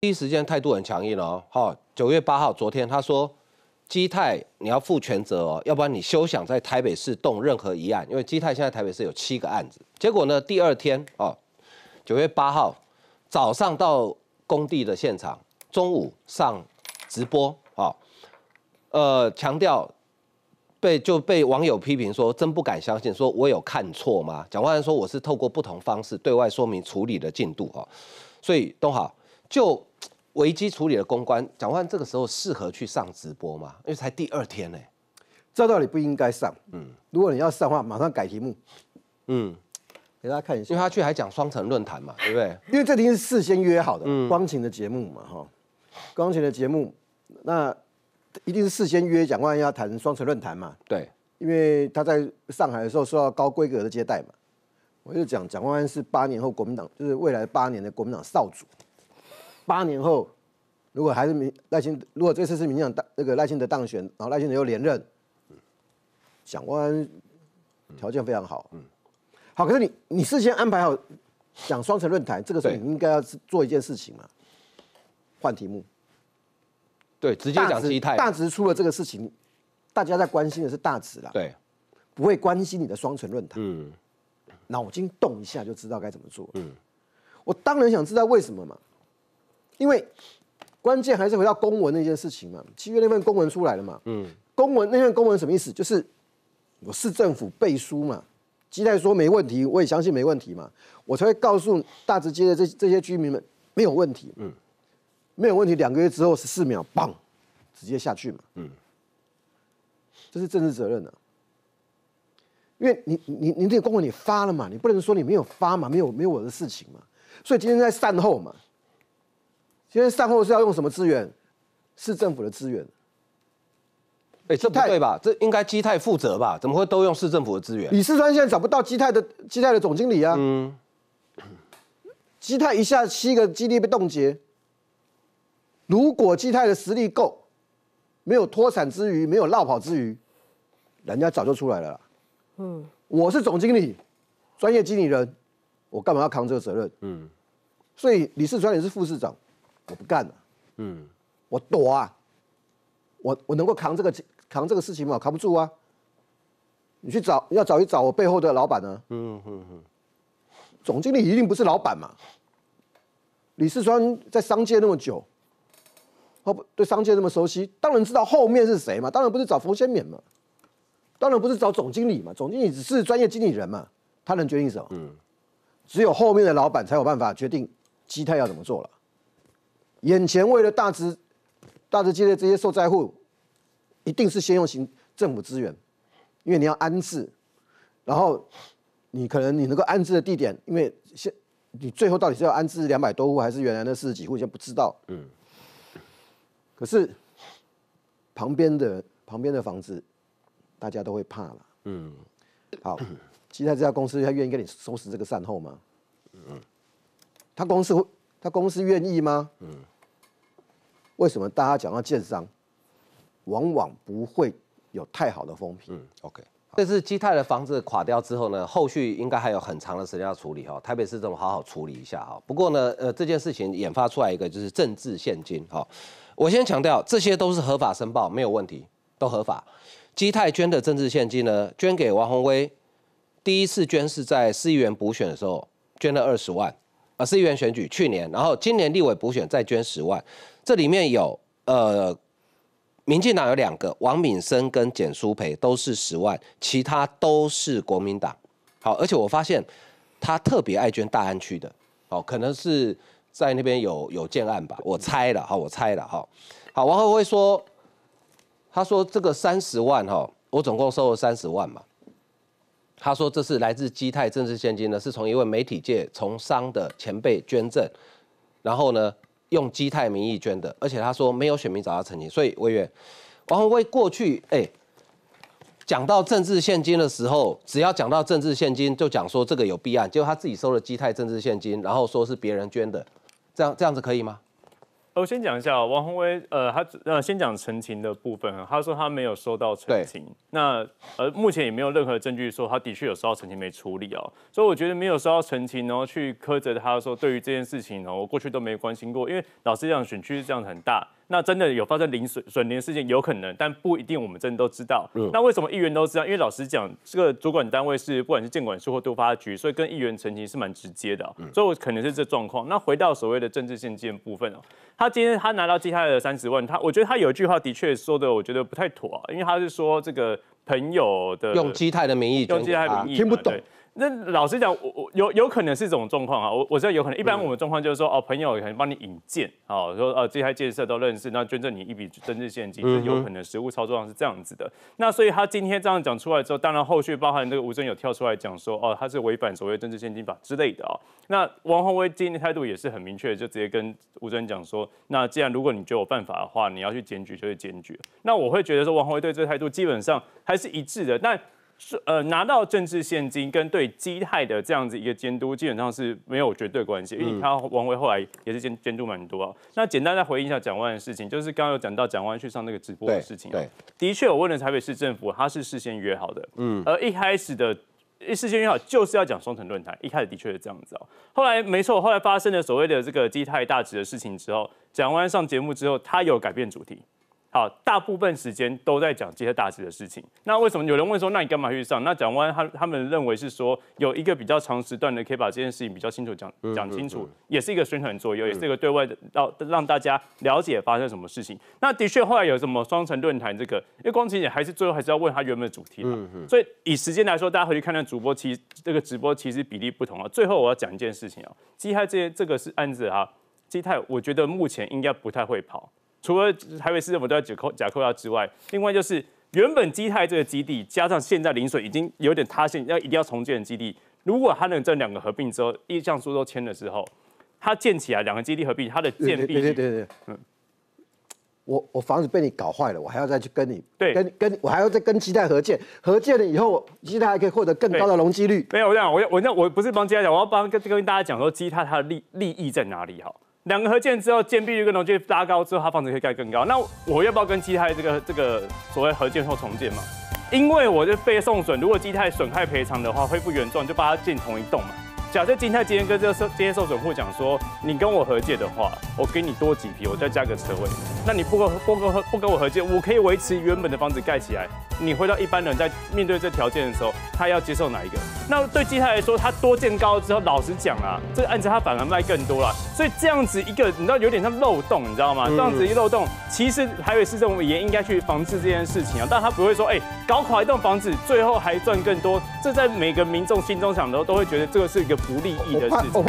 第一时间态度很强硬哦，好，九月八号，昨天他说基泰你要负全责哦，要不然你休想在台北市动任何一案，因为基泰现在台北市有七个案子。结果呢，第二天哦，九月八号早上到工地的现场，中午上直播哦，呃，强调被就被网友批评说真不敢相信，说我有看错吗？讲话人说我是透过不同方式对外说明处理的进度哦。所以东好就。危机处理的公关，蒋万这个时候适合去上直播吗？因为才第二天呢，这道理不应该上。嗯，如果你要上的话，马上改题目。嗯，给大家看一下，因为他去还讲双城论坛嘛，对不对？因为这一是事先约好的，光晴的节目嘛，哈。光晴的节目，那一定是事先约蒋万要谈双城论坛嘛。对，因为他在上海的时候受到高规格的接待嘛。我就讲，蒋万安是八年后国民党，就是未来八年的国民党少主。八年后，如果还是民赖清，如果这次是民进党那个赖清德当选，然后赖清德又连任，蒋万条件非常好，嗯，好，可是你你事先安排好讲双城论坛，这个时候你应该要做一件事情嘛，换题目，对，直接讲是大值出了这个事情，大家在关心的是大值了，对，不会关心你的双城论坛，嗯，脑筋动一下就知道该怎么做，嗯，我当然想知道为什么嘛。因为关键还是回到公文那件事情嘛，七月那份公文出来了嘛，嗯，公文那份公文什么意思？就是我市政府背书嘛，基待说没问题，我也相信没问题嘛，我才会告诉大直街的这这些居民们没有问题，嗯，没有问题。两个月之后十四秒，棒，直接下去嘛，嗯，这是政治责任啊。因为你你你这公文你发了嘛，你不能说你没有发嘛，没有没有我的事情嘛，所以今天在善后嘛。现在善后是要用什么资源？市政府的资源？哎，这不对吧？这应该基泰负责吧？怎么会都用市政府的资源？李世川现在找不到基泰的基泰的总经理啊！嗯，基泰一下七个基地被冻结。如果基泰的实力够，没有脱产之余，没有落跑之余，人家早就出来了啦。嗯，我是总经理，专业经理人，我干嘛要扛这个责任？嗯，所以李世川也是副市长。我不干了，嗯，我躲啊，我我能够扛这个扛这个事情吗？扛不住啊！你去找要找一找我背后的老板呢？嗯总经理一定不是老板嘛。李世川在商界那么久，哦不对，商界那么熟悉，当然知道后面是谁嘛。当然不是找冯先勉嘛，当然不是找总经理嘛。总经理只是专业经理人嘛，他能决定什么？嗯，只有后面的老板才有办法决定基泰要怎么做了。眼前为了大直、大直街的这些受灾户，一定是先用行政府资源，因为你要安置，然后你可能你能够安置的地点，因为先你最后到底是要安置两百多户还是原来的四十几户，先不知道。嗯。可是旁边的、旁边的房子，大家都会怕了。嗯。好，其他这家公司他愿意跟你收拾这个善后吗？嗯。他公司会？他公司愿意吗？嗯。为什么大家讲到建商，往往不会有太好的风评？嗯，OK。这是基泰的房子垮掉之后呢，后续应该还有很长的时间要处理哈，台北市政府好好处理一下哈。不过呢，呃，这件事情引发出来一个就是政治现金哈。我先强调，这些都是合法申报，没有问题，都合法。基泰捐的政治现金呢，捐给王宏威，第一次捐是在市议员补选的时候，捐了二十万。啊，市议员选举去年，然后今年立委补选再捐十万，这里面有呃，民进党有两个，王敏生跟简淑培都是十万，其他都是国民党。好，而且我发现他特别爱捐大安区的，哦，可能是在那边有有建案吧，我猜了，好，我猜了，哈，好，王惠文说，他说这个三十万哈，我总共收了三十万嘛。他说：“这是来自基泰政治现金呢，是从一位媒体界从商的前辈捐赠，然后呢用基泰名义捐的，而且他说没有选民找他澄清。所以委员王宏威过去哎，讲到政治现金的时候，只要讲到政治现金就讲说这个有弊案，结果他自己收了基泰政治现金，然后说是别人捐的，这样这样子可以吗？”我先讲一下王宏威，呃，他呃先讲陈情的部分，他说他没有收到陈情，那呃目前也没有任何证据说他的确有收到陈情没处理哦，所以我觉得没有收到陈情，然后去苛责他说对于这件事情，我过去都没关心过，因为老实讲，选区是这样很大。那真的有发生零损损联事件，有可能，但不一定。我们真的都知道。那为什么议员都知道？因为老实讲，这个主管单位是不管是监管处或督发局，所以跟议员层级是蛮直接的。所以我可能是这状况。那回到所谓的政治献金部分哦，他今天他拿到接下来的三十万，他我觉得他有一句话的确说的，我觉得不太妥，因为他是说这个。朋友的用基泰的名义，用基泰名义听不懂。那老实讲，我我有有可能是这种状况啊。我我知道有可能，一般我们状况就是说，哦，朋友可能帮你引荐啊，说呃，基泰建设都认识，那捐赠你一笔政治现金，这有可能实物操作上是这样子的。那所以他今天这样讲出来之后，当然后续包含那个吴尊友跳出来讲说，哦，他是违反所谓政治献金法之类的啊。那王宏威今天态度也是很明确，就直接跟吴尊讲说，那既然如果你觉得有犯法的话，你要去检举就去检举。那我会觉得说，王宏威对这态度基本上他。是一致的，但是呃，拿到政治现金跟对基泰的这样子一个监督，基本上是没有绝对关系，因为他王威后来也是监监督蛮多。那简单再回应一下蒋万的事情，就是刚刚有讲到蒋万去上那个直播的事情，对，的确我问了台北市政府，他是事先约好的，嗯，而一开始的一事先约好就是要讲双城论坛，一开始的确是这样子哦，后来没错，后来发生了所谓的这个基泰大值的事情之后，蒋万上节目之后，他有改变主题。好，大部分时间都在讲这些大事的事情。那为什么有人问说，那你干嘛去上？那蒋万他他们认为是说有一个比较长时段的，可以把这件事情比较清楚讲讲清楚，也是一个宣传作用，也是一个对外的让让大家了解发生什么事情。那的确后来有什么双城论坛这个，因为光晴也还是最后还是要问他原本的主题嘛。所以以时间来说，大家回去看看主播，其实这个直播其实比例不同啊。最后我要讲一件事情啊，基泰这这个是案子啊，基泰我觉得目前应该不太会跑。除了台北市政府都要解扣解扣押之外，另外就是原本基泰这个基地，加上现在邻水已经有点塌陷，要一定要重建基地。如果它能这两个合并之后，意向书都签的时候，它建起来两个基地合并，它的建立，对对对嗯，我我房子被你搞坏了，我还要再去跟你对跟跟我还要再跟基泰合建，合建了以后，基泰还可以获得更高的容积率。没有，我讲，我我那我不是帮基泰讲，我要帮跟跟大家讲说基泰它的利利益在哪里哈。两个合建之后，建壁区跟楼就拉高之后，它房子可以盖更高。那我要不要跟基泰这个这个所谓合建或重建嘛？因为我就被送损，如果基泰损害赔偿的话，恢复原状就把它建同一栋嘛。假设金泰今天跟这受今天受损户讲说，你跟我合建的话，我给你多几批，我再加个车位。那你不跟不跟不跟我合计。我可以维持原本的房子盖起来。你回到一般人，在面对这条件的时候，他要接受哪一个？那对基泰来说，他多建高之后，老实讲啊，这案子他反而卖更多了。所以这样子一个，你知道有点像漏洞，你知道吗？这样子一漏洞，其实台北市政府也应该去防治这件事情啊。但他不会说，哎，搞垮一栋房子，最后还赚更多。这在每个民众心中想的时候，都会觉得这个是一个不利益的事情。